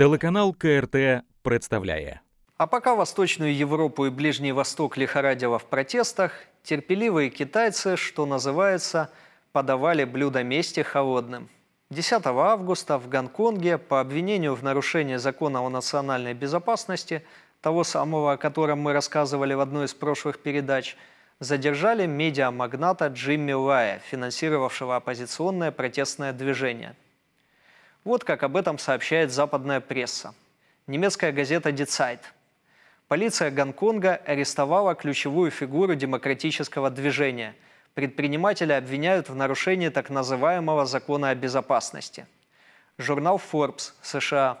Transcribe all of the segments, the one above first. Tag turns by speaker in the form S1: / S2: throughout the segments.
S1: Телеканал КРТ представляет. А пока Восточную Европу и Ближний Восток лихорадило в протестах, терпеливые китайцы, что называется, подавали блюдо мести холодным. 10 августа в Гонконге по обвинению в нарушении закона о национальной безопасности, того самого, о котором мы рассказывали в одной из прошлых передач, задержали медиамагната Джимми Лая, финансировавшего оппозиционное протестное движение – вот как об этом сообщает западная пресса. Немецкая газета Die Zeit. Полиция Гонконга арестовала ключевую фигуру демократического движения. Предпринимателя обвиняют в нарушении так называемого закона о безопасности. Журнал Forbes США.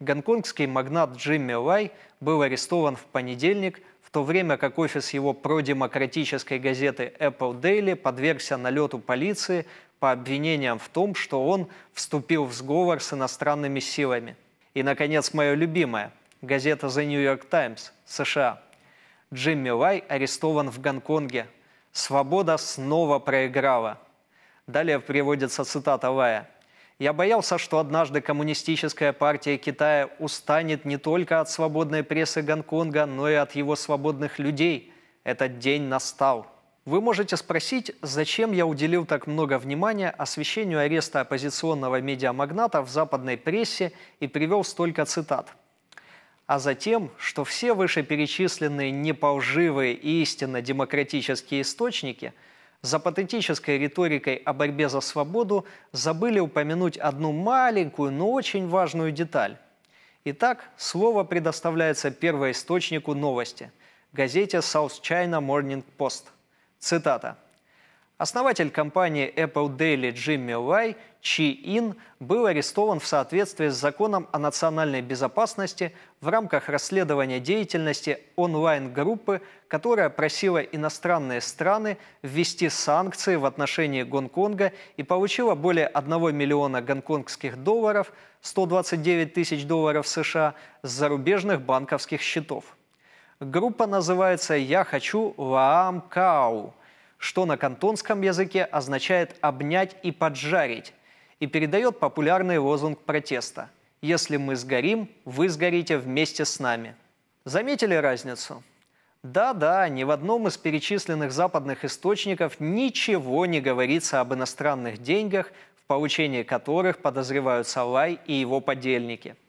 S1: Гонконгский магнат Джимми Лай был арестован в понедельник, в то время как офис его продемократической газеты Apple Daily подвергся налету полиции по обвинениям в том, что он вступил в сговор с иностранными силами. И, наконец, мое любимое – газета The New York Times, США. Джимми Лай арестован в Гонконге. Свобода снова проиграла. Далее приводится цитата Лая – я боялся, что однажды коммунистическая партия Китая устанет не только от свободной прессы Гонконга, но и от его свободных людей. Этот день настал. Вы можете спросить, зачем я уделил так много внимания освещению ареста оппозиционного медиамагната в западной прессе и привел столько цитат. А затем, что все вышеперечисленные неполживые и истинно демократические источники за патетической риторикой о борьбе за свободу забыли упомянуть одну маленькую, но очень важную деталь. Итак, слово предоставляется первоисточнику новости – газете South China Morning Post – Цитата. Основатель компании Apple Daily Джимми Лай Чи Ин был арестован в соответствии с законом о национальной безопасности в рамках расследования деятельности онлайн-группы, которая просила иностранные страны ввести санкции в отношении Гонконга и получила более 1 миллиона гонконгских долларов, 129 тысяч долларов США, с зарубежных банковских счетов. Группа называется «Я хочу Лаам Кау», что на кантонском языке означает «обнять и поджарить» и передает популярный лозунг протеста «Если мы сгорим, вы сгорите вместе с нами». Заметили разницу? Да-да, ни в одном из перечисленных западных источников ничего не говорится об иностранных деньгах, в получении которых подозреваются Лай и его подельники –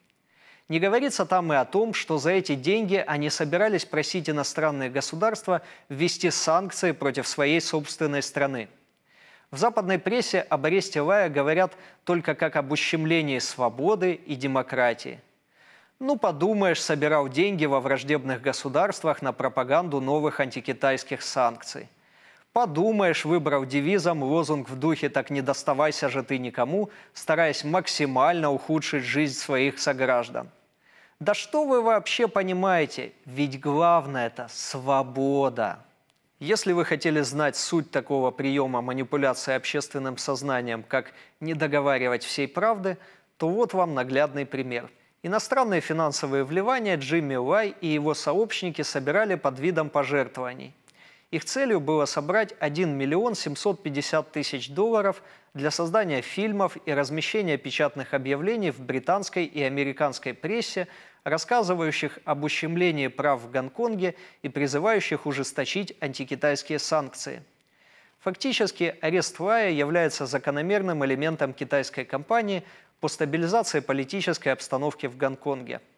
S1: не говорится там и о том, что за эти деньги они собирались просить иностранные государства ввести санкции против своей собственной страны. В западной прессе об аресте Лая говорят только как об ущемлении свободы и демократии. Ну, подумаешь, собирал деньги во враждебных государствах на пропаганду новых антикитайских санкций. Подумаешь, выбрал девизом лозунг в духе «Так не доставайся же ты никому», стараясь максимально ухудшить жизнь своих сограждан. Да что вы вообще понимаете? Ведь главное это свобода. Если вы хотели знать суть такого приема манипуляции общественным сознанием, как не договаривать всей правды, то вот вам наглядный пример. Иностранные финансовые вливания Джимми Уай и его сообщники собирали под видом пожертвований – их целью было собрать 1 миллион 750 тысяч долларов для создания фильмов и размещения печатных объявлений в британской и американской прессе, рассказывающих об ущемлении прав в Гонконге и призывающих ужесточить антикитайские санкции. Фактически, арест Вая является закономерным элементом китайской кампании по стабилизации политической обстановки в Гонконге –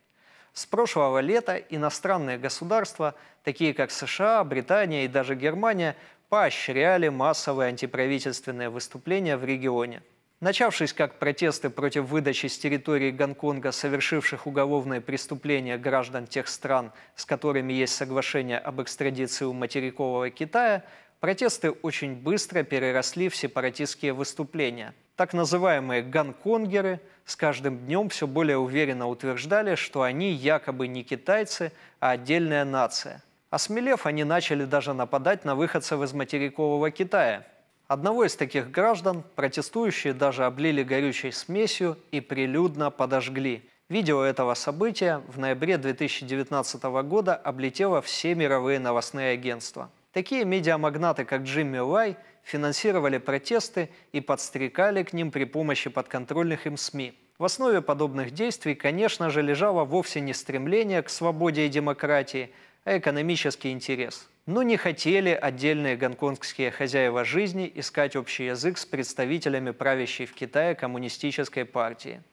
S1: с прошлого лета иностранные государства, такие как США, Британия и даже Германия, поощряли массовые антиправительственные выступления в регионе. Начавшись как протесты против выдачи с территории Гонконга совершивших уголовные преступления граждан тех стран, с которыми есть соглашение об экстрадиции у материкового Китая, Протесты очень быстро переросли в сепаратистские выступления. Так называемые гонконгеры с каждым днем все более уверенно утверждали, что они якобы не китайцы, а отдельная нация. Осмелев, они начали даже нападать на выходцев из материкового Китая. Одного из таких граждан протестующие даже облили горючей смесью и прилюдно подожгли. Видео этого события в ноябре 2019 года облетело все мировые новостные агентства. Такие медиамагнаты, как Джимми Лай, финансировали протесты и подстрекали к ним при помощи подконтрольных им СМИ. В основе подобных действий, конечно же, лежало вовсе не стремление к свободе и демократии, а экономический интерес. Но не хотели отдельные гонконгские хозяева жизни искать общий язык с представителями правящей в Китае коммунистической партии.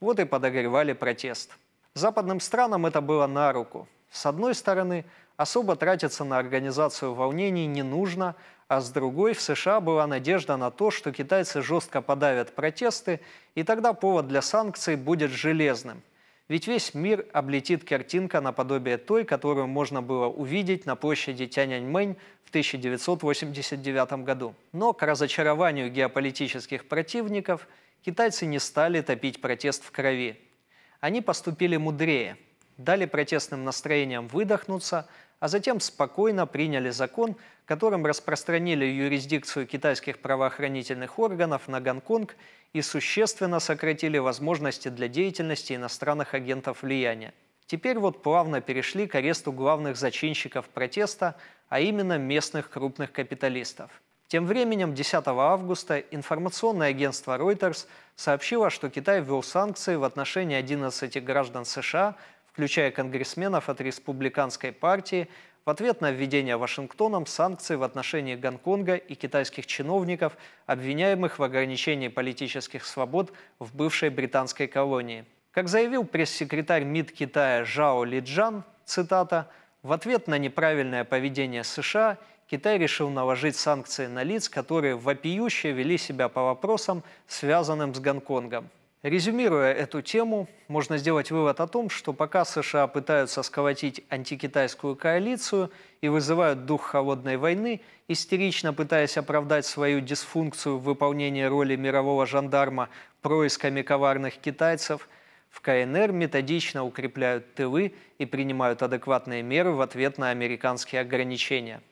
S1: Вот и подогревали протест. Западным странам это было на руку. С одной стороны – Особо тратиться на организацию волнений не нужно, а с другой в США была надежда на то, что китайцы жестко подавят протесты, и тогда повод для санкций будет железным. Ведь весь мир облетит картинка наподобие той, которую можно было увидеть на площади Тяньаньмэнь в 1989 году. Но к разочарованию геополитических противников китайцы не стали топить протест в крови. Они поступили мудрее, дали протестным настроениям выдохнуться – а затем спокойно приняли закон, которым распространили юрисдикцию китайских правоохранительных органов на Гонконг и существенно сократили возможности для деятельности иностранных агентов влияния. Теперь вот плавно перешли к аресту главных зачинщиков протеста, а именно местных крупных капиталистов. Тем временем 10 августа информационное агентство Reuters сообщило, что Китай ввел санкции в отношении 11 граждан США, включая конгрессменов от республиканской партии, в ответ на введение Вашингтоном санкций в отношении Гонконга и китайских чиновников, обвиняемых в ограничении политических свобод в бывшей британской колонии. Как заявил пресс-секретарь МИД Китая Жао Лиджан, цитата, «В ответ на неправильное поведение США Китай решил наложить санкции на лиц, которые вопиюще вели себя по вопросам, связанным с Гонконгом. Резюмируя эту тему, можно сделать вывод о том, что пока США пытаются сколотить антикитайскую коалицию и вызывают дух холодной войны, истерично пытаясь оправдать свою дисфункцию в выполнении роли мирового жандарма происками коварных китайцев, в КНР методично укрепляют тылы и принимают адекватные меры в ответ на американские ограничения.